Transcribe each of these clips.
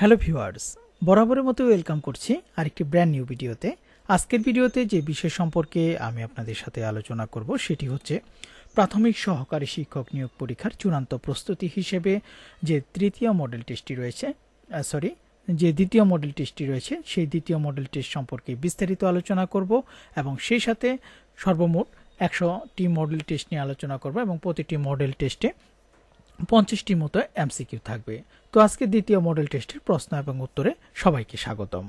hello viewers বরাবরের মতো welcome করছি আরেকটি ব্র্যান্ড নিউ ভিডিওতে আজকের ভিডিওতে যে বিষয় সম্পর্কে আমি আপনাদের সাথে আলোচনা করব সেটি হচ্ছে প্রাথমিক সহকারী শিক্ষক নিয়োগ পরীক্ষার চূড়ান্ত প্রস্তুতি হিসেবে যে তৃতীয় মডেল টেস্টটি রয়েছে সরি যে দ্বিতীয় মডেল টেস্টটি রয়েছে সেই দ্বিতীয় মডেল টেস্ট সম্পর্কে বিস্তারিত আলোচনা করব এবং সেই সাথে সর্বমোট একশোটি মডেল টেস্ট নিয়ে আলোচনা করব এবং প্রতিটি মডেল টেস্টে পঞ্চাশটির মতো এমসিকিউ থাকবে তো আজকে দ্বিতীয় মডেল টেস্টের প্রশ্ন এবং উত্তরে সবাইকে স্বাগতম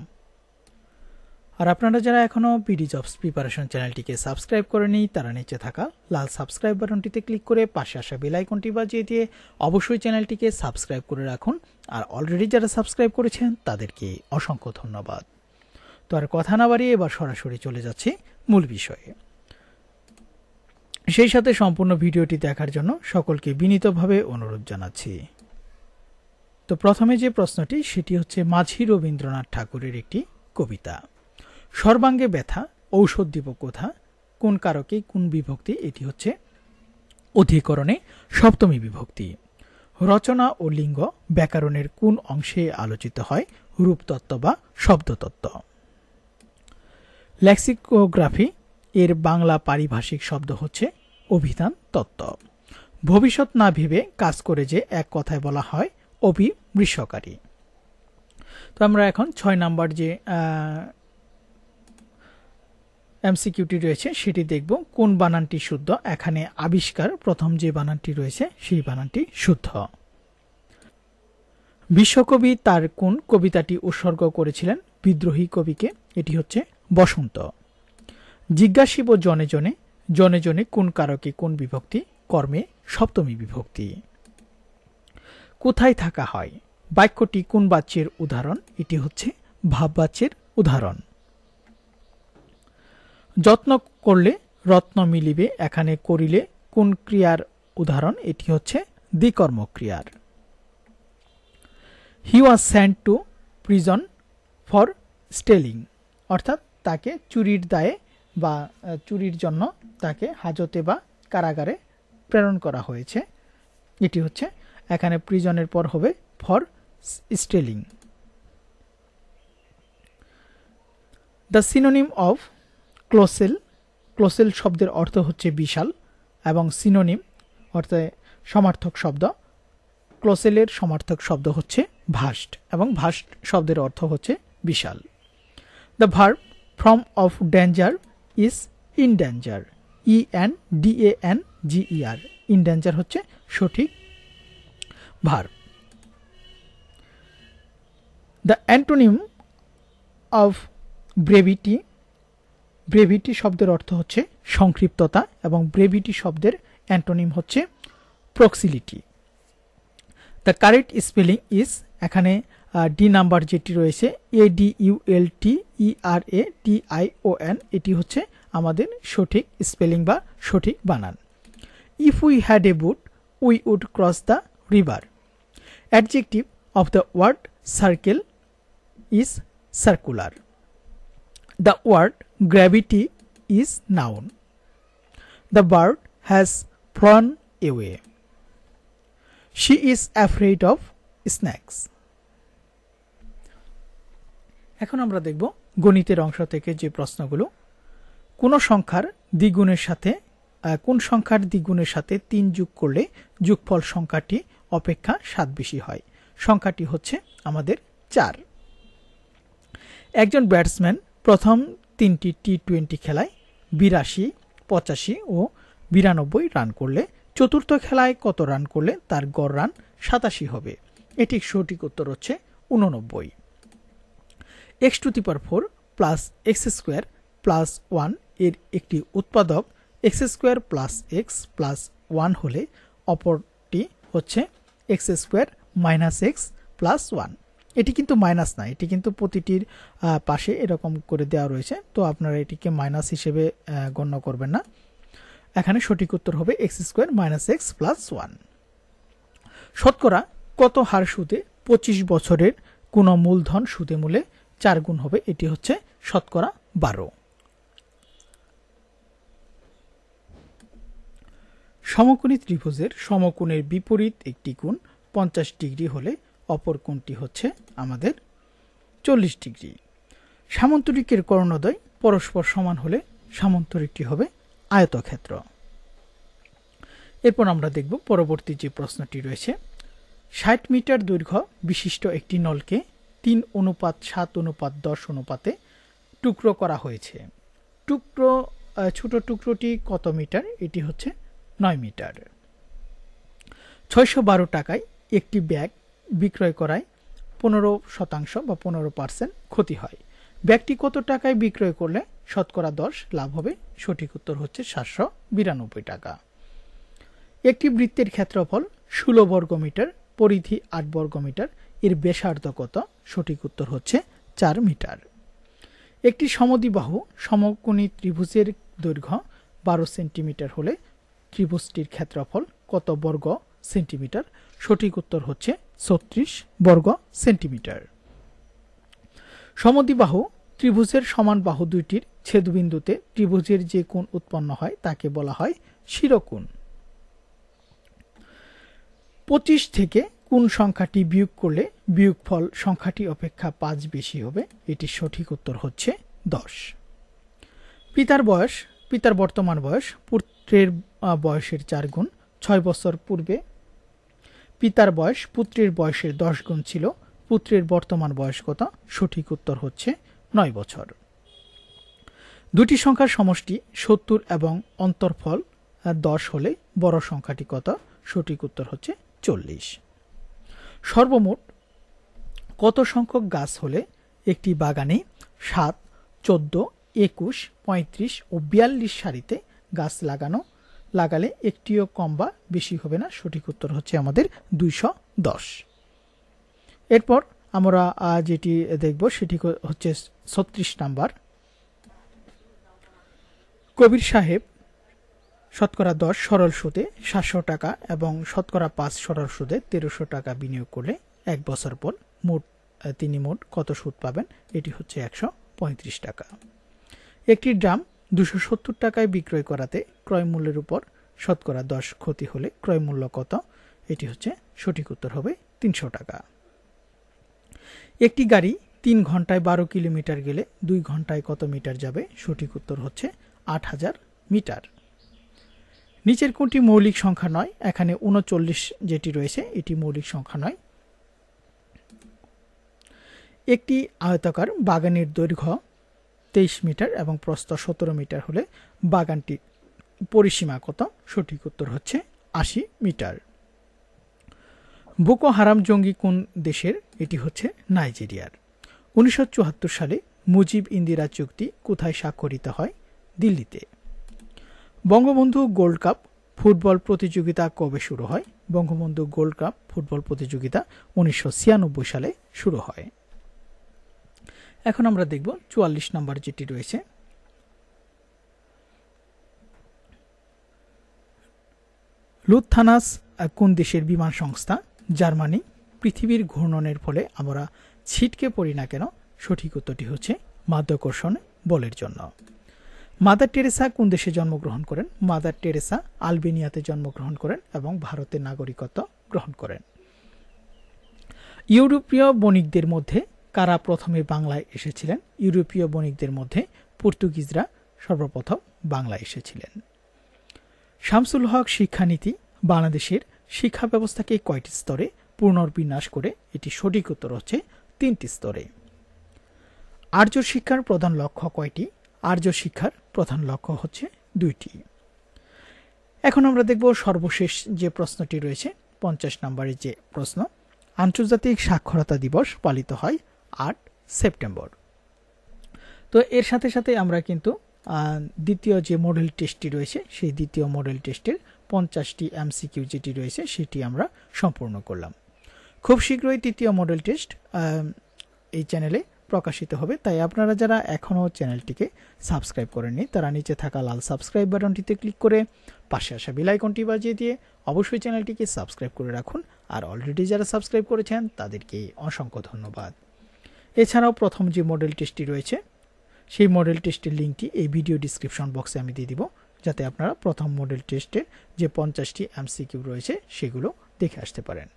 আর আপনারা যারা এখনও পিডি জবস প্রিপারেশন চ্যানেলটিকে সাবস্ক্রাইব করেনি তারা নিচে থাকা লাল সাবস্ক্রাইব বাটনটিতে ক্লিক করে পাশে আসা বেলাইকনটি বাজিয়ে দিয়ে অবশ্যই চ্যানেলটিকে সাবস্ক্রাইব করে রাখুন আর অলরেডি যারা সাবস্ক্রাইব করেছেন তাদেরকে অসংখ্য ধন্যবাদ তো আর কথা না বাড়িয়ে এবার সরাসরি চলে যাচ্ছে মূল বিষয়ে সেই সাথে সম্পূর্ণ ভিডিওটি দেখার জন্য সকলকে বিনীতভাবে অনুরোধ জানাচ্ছি তো প্রথমে যে প্রশ্নটি সেটি হচ্ছে মাঝি রবীন্দ্রনাথ ঠাকুরের একটি কবিতা সর্বাঙ্গে ব্যথা ঔষধ দিব কোথা কোন কারকে কোন বিভক্তি এটি হচ্ছে অধিকরণে সপ্তমী বিভক্তি রচনা ও লিঙ্গ ব্যাকরণের কোন অংশে আলোচিত হয় রূপতত্ত্ব বা শব্দতত্ত্ব লেক্সিকোগ্রাফি এর বাংলা পারিভাষিক শব্দ হচ্ছে অভিধান তত্ত্ব ভবিষ্যৎ না ভেবে কাজ করে যে এক কথায় বলা হয় অভিবৃষ্যকারী তো আমরা এখন ছয় নাম্বার যে এমসিকিউটি রয়েছে সেটি দেখব কোন বানানটি শুদ্ধ এখানে আবিষ্কার প্রথম যে বানানটি রয়েছে সেই বানানটি শুদ্ধ বিশ্বকবি তার কোন কবিতাটি উৎসর্গ করেছিলেন বিদ্রোহী কবিকে এটি হচ্ছে বসন্ত জিজ্ঞাসিব জনে জনে জনে জনে কোন কারকে কোন বিভক্তি কর্মে সপ্তমী বিভক্তি কোথায় থাকা হয় বাক্যটি কোন বাচ্যের উদাহরণ এটি হচ্ছে ভাববাচ্যের উদাহরণ যত্ন করলে রত্ন মিলিবে এখানে করিলে কোন ক্রিয়ার উদাহরণ এটি হচ্ছে দ্বিকর্মক্রিয়ার he was sent to prison for stealing অর্থাৎ তাকে চুরির দায়ে বা চুরির জন্য তাকে হাজতে বা কারাগারে প্রেরণ করা হয়েছে এটি হচ্ছে এখানে প্রিজনের পর হবে for stealing the synonym of colossal colossal শব্দের অর্থ হচ্ছে বিশাল এবং সিনোনিম অর্থে সমার্থক শব্দ ক্লোসেলের সমার্থক শব্দ হচ্ছে ভাস্ট এবং ভাস্ট শব্দের অর্থ হচ্ছে বিশাল the verb from of danger is endanger E N D A N G E R endanger হচ্ছে সঠিক ভার the antonym of brevity brevity শব্দের অর্থ হচ্ছে সংক্ষিপ্ততা এবং ব্রেভিটি শব্দের অ্যান্টোনিম হচ্ছে prolixity the correct spelling is এখানে ডি নাম্বার যেটি রয়েছে A D U L T E R A T I O N এটি হচ্ছে আমাদের সঠিক স্পেলিং বা সঠিক বানান if we had a boat we would cross the river adjective of the word circle is circular the word gravity is noun the bird has flown away she is afraid of snakes এখন আমরা দেখব গণিতের অংশ থেকে যে প্রশ্নগুলো কোন সংখ্যার দ্বিগুণের সাথে কোন সংখ্যার দ্বিগুণের সাথে তিন যোগ করলে যোগফল সংখ্যাটি অপেক্ষা সাত বেশি হয় সংখ্যাটি হচ্ছে আমাদের চার একজন ব্যাটসম্যান প্রথম তিনটি টি টোয়েন্টি খেলায় বিরাশি পঁচাশি ও বিরানব্বই রান করলে চতুর্থ খেলায় কত রান করলে তার গড় রান সাতাশি হবে এটির সঠিক উত্তর হচ্ছে উননব্বই x to the power four plus x square plus one এর একটি উৎপাদক x square plus x plus one হলে অপরটি হচ্ছে x square minus x plus one এটি কিন্তু মাইনাস না এটি কিন্তু প্রতিটির পাশে এরকম করে দেওয়া রয়েছে তো আপনারা এটিকে মাইনাস হিসেবে গণ্য করবেন না এখানে সঠিক উত্তর হবে x square minus x plus one শতকরা কত হার সুদে পঁচিশ বছরের কোনো মূলধন সুদে মূলে চার গুণ হবে এটি হচ্ছে শতকরা বারো সমকোণী ত্রিভুজের সমকোণের বিপরীত একটি কোণ পঞ্চাশ ডিগ্রি হলে অপর কোণটি হচ্ছে আমাদের চল্লিশ ডিগ্রি সামন্তরিকের কর্ণোদয় পরস্পর সমান হলে সামন্তরিকটি হবে আয়তক্ষেত্র এরপর আমরা দেখব পরবর্তী যে প্রশ্নটি রয়েছে ষাট মিটার দৈর্ঘ্য বিশিষ্ট একটি নলকে তিন অনুপাত সাত অনুপাত দশ অনুপাতে টুকরো করা হয়েছে টুকরো ছোট টুকরোটি কত মিটার এটি হচ্ছে নয় মিটার ছয়শো বারো টাকায় একটি ব্যাগ বিক্রয় করায় পনেরো শতাংশ বা পনেরো পার্সেন্ট ক্ষতি হয় ব্যাগটি কত টাকায় বিক্রয় করলে শতকরা দশ লাভ হবে সঠিক উত্তর হচ্ছে সাতশো বিরানব্বই টাকা একটি বৃত্তের ক্ষেত্রফল ষোলো বর্গমিটার পরিধি আট বর্গমিটার এর ব্যাসার্ধ কত সঠিক উত্তর হচ্ছে চার মিটার একটি সমদিবাহু সমকোণী ত্রিভুজের দৈর্ঘ্য বারো সেন্টিমিটার হলে ত্রিভুজটির ক্ষেত্রফল কত বর্গ সেন্টিমিটার সঠিক উত্তর হচ্ছে ছত্রিশ বর্গ সেন্টিমিটার সমদিবাহু ত্রিভুজের সমান বাহু দুইটির ছেদবিন্দুতে ত্রিভুজের যে কোণ উৎপন্ন হয় তাকে বলা হয় শিরকোণ পঁচিশ থেকে কোন সংখ্যাটি বিয়োগ করলে বিয়োগফল সংখ্যাটি অপেক্ষা পাঁচ বেশি হবে এটি সঠিক উত্তর হচ্ছে দশ পিতার বয়স পিতার বর্তমান বয়স পুত্রের বয়সের চার গুণ ছয় বছর পূর্বে পিতার বয়স পুত্রের বয়সের দশ গুণ ছিল পুত্রের বর্তমান বয়স কত সঠিক উত্তর হচ্ছে নয় বছর দুটি সংখ্যার সমষ্টি সত্তর এবং অন্তর্ফল দশ হলে বড় সংখ্যাটি কত সঠিক উত্তর হচ্ছে চল্লিশ সর্বমোট কত সংখ্যক গাছ হলে একটি বাগানে সাত চোদ্দ একুশ পঁয়ত্রিশ ও বিয়াল্লিশ সারিতে গাছ লাগানো লাগালে একটিও কম বা বেশি হবে না সঠিক উত্তর হচ্ছে আমাদের দুইশো দশ এরপর আমরা যেটি দেখব সেটি হচ্ছে ছত্রিশ নাম্বার কবির সাহেব শতকরা দশ সরল সুদে সাতশো টাকা এবং শতকরা পাঁচ সরল সুদে তেরোশো টাকা বিনিয়োগ করলে এক বছর পর মোট তিনি মোট কত সুদ পাবেন এটি হচ্ছে একশো পঁয়ত্রিশ টাকা একটি ড্রাম দুশো সত্তর টাকায় বিক্রয় করাতে ক্রয় মূল্যের উপর শতকরা দশ ক্ষতি হলে ক্রয় মূল্য কত এটি হচ্ছে সঠিক উত্তর হবে তিনশো টাকা একটি গাড়ি তিন ঘন্টায় বারো কিলোমিটার গেলে দুই ঘন্টায় কত মিটার যাবে সঠিক উত্তর হচ্ছে আট হাজার মিটার নিচের কোনটি মৌলিক সংখ্যা নয় এখানে উনচল্লিশ যেটি রয়েছে এটি মৌলিক সংখ্যা নয় একটি আয়তাকার বাগানের দৈর্ঘ্য তেইশ মিটার এবং প্রস্থ সতেরো মিটার হলে বাগানটির পরিসীমা কত সঠিক উত্তর হচ্ছে আশি মিটার বোকো হারাম জঙ্গি কোন দেশের এটি হচ্ছে নাইজেরিয়ার উনিশশো সালে মুজিব ইন্দিরা চুক্তি কোথায় স্বাক্ষরিত হয় দিল্লিতে বঙ্গবন্ধু গোল্ড কাপ ফুটবল প্রতিযোগিতা কবে শুরু হয় বঙ্গবন্ধু গোল্ড কাপ ফুটবল প্রতিযোগিতা উনিশশো সালে শুরু হয় এখন আমরা দেখব চুয়াল্লিশ নম্বর যেটি রয়েছে লুথানাস কোন দেশের বিমান সংস্থা জার্মানি পৃথিবীর ঘূর্ণনের ফলে আমরা ছিটকে পড়ি না কেন সঠিক উত্তরটি হচ্ছে মাধ্যাকর্ষণ বলের জন্য মাদার টেরেসা কোন দেশে জন্মগ্রহণ করেন মাদার টেরেসা আলবেনিয়াতে জন্মগ্রহণ করেন এবং ভারতের নাগরিকত্ব গ্রহণ করেন ইউরোপীয় বণিকদের মধ্যে কারা প্রথমে বাংলায় এসেছিলেন ইউরোপীয় বণিকদের মধ্যে পর্তুগিজরা সর্বপ্রথম বাংলায় এসেছিলেন শামসুল হক শিক্ষানীতি বাংলাদেশের শিক্ষা ব্যবস্থাকে কয়টি স্তরে পুনর্বিন্যাস করে এটি সঠিক উত্তর হচ্ছে তিনটি স্তরে আর্য শিক্ষার প্রধান লক্ষ্য কয়টি আর্য শিক্ষার প্রধান লক্ষ্য হচ্ছে দুইটি এখন আমরা দেখব সর্বশেষ যে প্রশ্নটি রয়েছে পঞ্চাশ নম্বরের যে প্রশ্ন আন্তর্জাতিক সাক্ষরতা দিবস পালিত হয় আট সেপ্টেম্বর তো এর সাথে সাথে আমরা কিন্তু দ্বিতীয় যে মডেল টেস্টটি রয়েছে সেই দ্বিতীয় মডেল টেস্টের পঞ্চাশটি এমসিকিউ যেটি রয়েছে সেটি আমরা সম্পূর্ণ করলাম খুব শীঘ্রই তৃতীয় মডেল টেস্ট এই চ্যানেলে প্রকাশিত হবে তাই আপনারা যারা এখনও চ্যানেলটিকে সাবস্ক্রাইব করেননি তারা নিচে থাকা লাল সাবস্ক্রাইব বাটনটিতে ক্লিক করে পাশে আসা আইকনটি বাজিয়ে দিয়ে অবশ্যই চ্যানেলটিকে সাবস্ক্রাইব করে রাখুন আর অলরেডি যারা সাবস্ক্রাইব করেছেন তাদেরকে অসংখ্য ধন্যবাদ এছাড়াও প্রথম যে মডেল টেস্টটি রয়েছে সেই মডেল টেস্টের লিঙ্কটি এই ভিডিও ডিসক্রিপশন বক্সে আমি দিয়ে দিব যাতে আপনারা প্রথম মডেল টেস্টে যে পঞ্চাশটি এমসিকিউ রয়েছে সেগুলো দেখে আসতে পারেন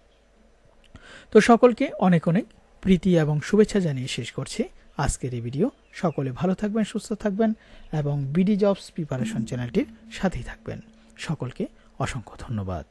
তো সকলকে অনেক অনেক প্রীতি এবং শুভেচ্ছা জানিয়ে শেষ করছি আজকের এই ভিডিও সকলে ভালো থাকবেন সুস্থ থাকবেন এবং বিডি জবস প্রিপারেশন চ্যানেলটির সাথেই থাকবেন সকলকে অসংখ্য ধন্যবাদ